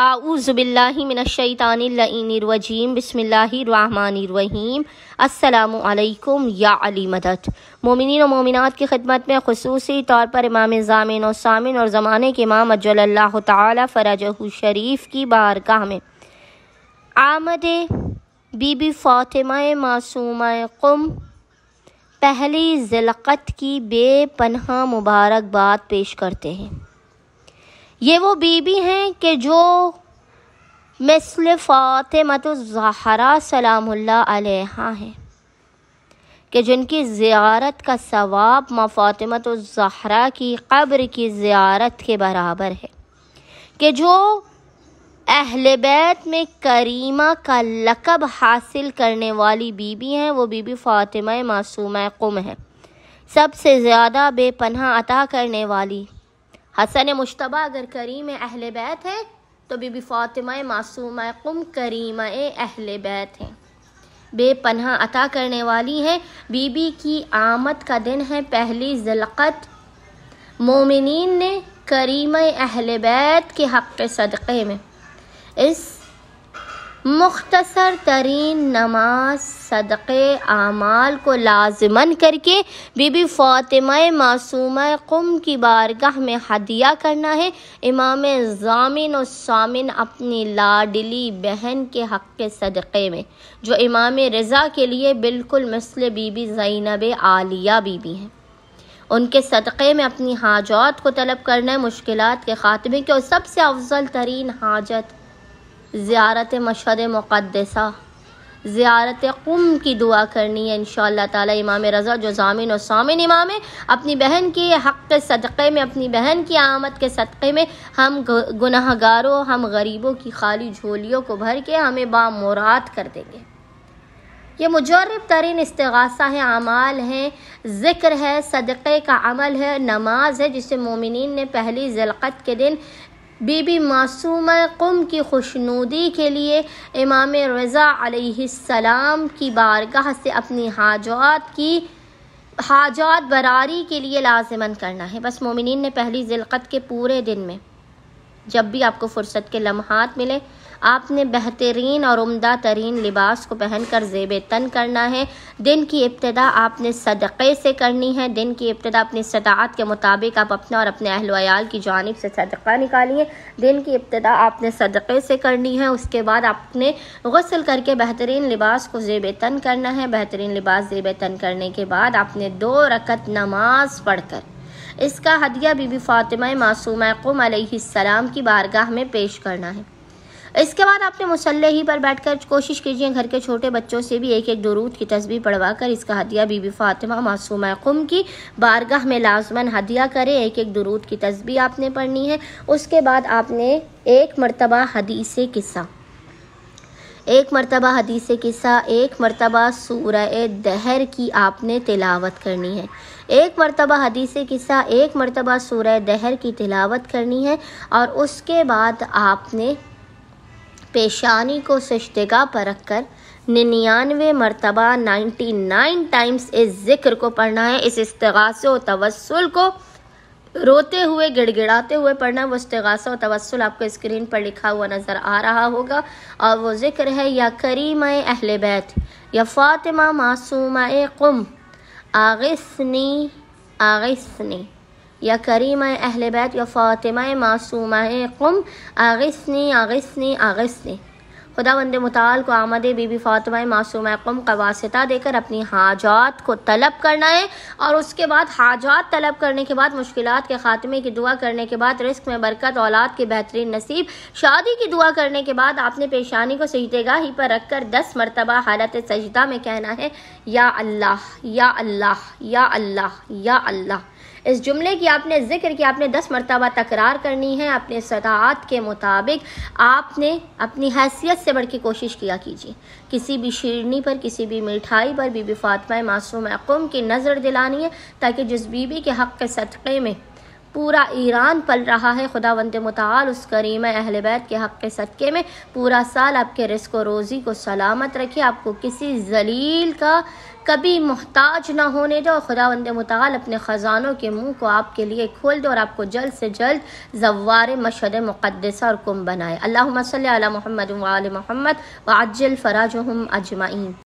आऊज़बिल्लिमिनशैतानरवजीम बसमीम अल्लाम या अली मदद मोमिन और मोमिनत की खदमत में खसूसी तौर पर इमाम जामिन और सामिन और ज़माने के इमाम अजल्ला तरजह शरीफ की बारगाह में आमद बीबी फ़ातिमा मासूम कुम पहली ज़िलकत की बेपनह मुबारकबाद पेश करते हैं ये वो बीबी हैं कि जो मिसल फ़ातिमत ज़हरा सलामुल्ल हैं कि जिनकी ज़्यारत का सवाब माँ फ़ातिमत ज़हरा की कब्र की ज़्यारत के बराबर है कि जो अहल बैत में करीमा का लकब हासिल करने वाली बीबी हैं वो बीबी फ़ातिमा मासूम कुम है सबसे ज़्यादा बेपनाह अता करने वाली हसन मुशतबा अगर करीम अहल बैत हैं तो बीबी फ़ातिमा मासूम कुम करीम अहल बैत हैं बेपनहा अता करने वाली हैं बीबी की आमद का दिन है पहली जलकत मोमिन ने करीम अहल बैत के हक़ सदक़े में इस मुख्तसर तरीन नमाज सदक़े आमाल को लाजमन करके बीबी फ़ातिमा मासूम कुम की बारगाह में हदिया करना है इमाम जामिन और सामिन अपनी लाडली बहन के हक़ के सदक़े में जो इमाम रज़ा के लिए बिल्कुल मिसल बीबी ज़ैनब आलिया बीबी हैं उनके सदक़े में अपनी हाजात को तलब करना है मुश्किल के ख़ात्मे के और सबसे अफजल तरीन हाजत ज़्यारत मशद मुक़दसा ज़्यारत कुम की दुआ करनी है इन ताली इमाम रज़ा जो जामिन और सामिन इमाम है अपनी बहन के हक़ के सदक़े में अपनी बहन की आमद के सदक़े में हम गुनाहगारों हम गरीबों की खाली झोलियों को भर के हमें बामुराद कर देंगे ये मुजरब तरीन इसतगा है अमाल हैं ज़िक्र है सदक़े का अमल है नमाज है जिसे मोमिन ने पहली जलक़त के दिन बीबी मासूम कुम की खुशनुदी के लिए इमाम रज़ा सलाम की बारगाह से अपनी हाजात की हाजात बरारी के लिए लाजमन करना है बस मोमिन ने पहली जिलकत के पूरे दिन में जब भी आपको फ़ुर्सत के लम्हात मिले आपने बेहतरीन और उम्दा तरीन लिबास को पहनकर जेब तन करना है दिन की इब्तदा आपने सदक़े से करनी है दिन की इब्तदा अपनी सदात के मुताबिक आप अपना और अपने अहलोयाल की जानब से सदका निकालिए दिन की इब्तदा आपने सदक़े से करनी है उसके बाद आपने गसल करके बेहतरीन लिबास को जेब तन करना है बेहतरीन लिबास जेब तन करने के बाद आपने दो रकत नमाज पढ़कर इसका हदिया बीबी फ़ातिमा मासूम कुम सलाम की बारगाह में पेश करना है इसके बाद आपने मुसल्ले ही पर बैठकर कोशिश कीजिए घर के छोटे बच्चों से भी एक एक दरूद की तस्वीर पढ़वा कर इसका हदिया बीबी फातिमा मासूम कुम की बारगाह में लाजमन हदिया करें एक एक दरूद की तस्वीर आपने पढ़नी है उसके बाद आपने एक मरतबा हदीस किस्सा एक मरतबा हदीस किस्सा एक मरतबा सूर दहर की आपने तिलावत करनी है एक मरतबा हदीस किस्सा एक मरतबा सूर दहर की तिलावत करनी है और उसके बाद आपने पेशानी को सश्तगा पर रख कर निन्यानवे मरतबा नाइन्टी नाइन टाइम्स इस ज़िक्र को पढ़ना है इस इस्तगास तवसल को रोते हुए गिड़गिड़ाते हुए पढ़ना है वो इस्तगासा और तवसल आपको स्क्रीन पर लिखा हुआ नज़र आ रहा होगा और वो ज़िक्र है या करीम अहल बैत या फ़ातिमा मासूम कुम आगिसनी आगिसनी या करीम अहल बैत या फ़ातिमा मासूम कुम आगसनी आगसनी आगसनी खुदा वंद मताल को आमद बीबी फ़ातिमा मासूम कुम का वास्ता देकर अपनी हाजात को तलब करना है और उसके बाद हाजात तलब करने के बाद मुश्किल के ख़ात्मे की दुआ करने के बाद रिस्क में बरकत औलाद के बेहतरीन नसीब शादी की दुआ करने के बाद आपने पेशानी को सजदेगा ही पर रख कर दस मरतबा हालत सजदा में कहना है या अल्लाह या अल्लाह या अल्लाह या अल्लाह इस जुमले की आपने जिक्र की आपने दस मरतबा तकरार करनी है अपने सदात के मुताबिक आपने अपनी हैसियत से बढ़ के कोशिश किया कीजिए किसी भी शीरनी पर किसी भी मिठाई पर बीबी फातमा मासूम अकुम की नज़र दिलानी है ताकि जिस बीबी के हक़ के सदक़े में पूरा ईरान पल रहा है खुदा वंद मताल उस करीम अहल बैत के हक़ के सदक़े में पूरा साल आपके रिस्क रोज़ी को सलामत रखे आपको किसी जलील का कभी मोहताज ना होने दो और खुदा वंद मताल अपने ख़जानों के मुंह को आपके लिए खोल दो और आपको जल्द से जल्द जवार मशद मुक़दसा और कुम बनाए अल्लाह मसल महमद वाल महमद अजल फ़राज हम अजमाइन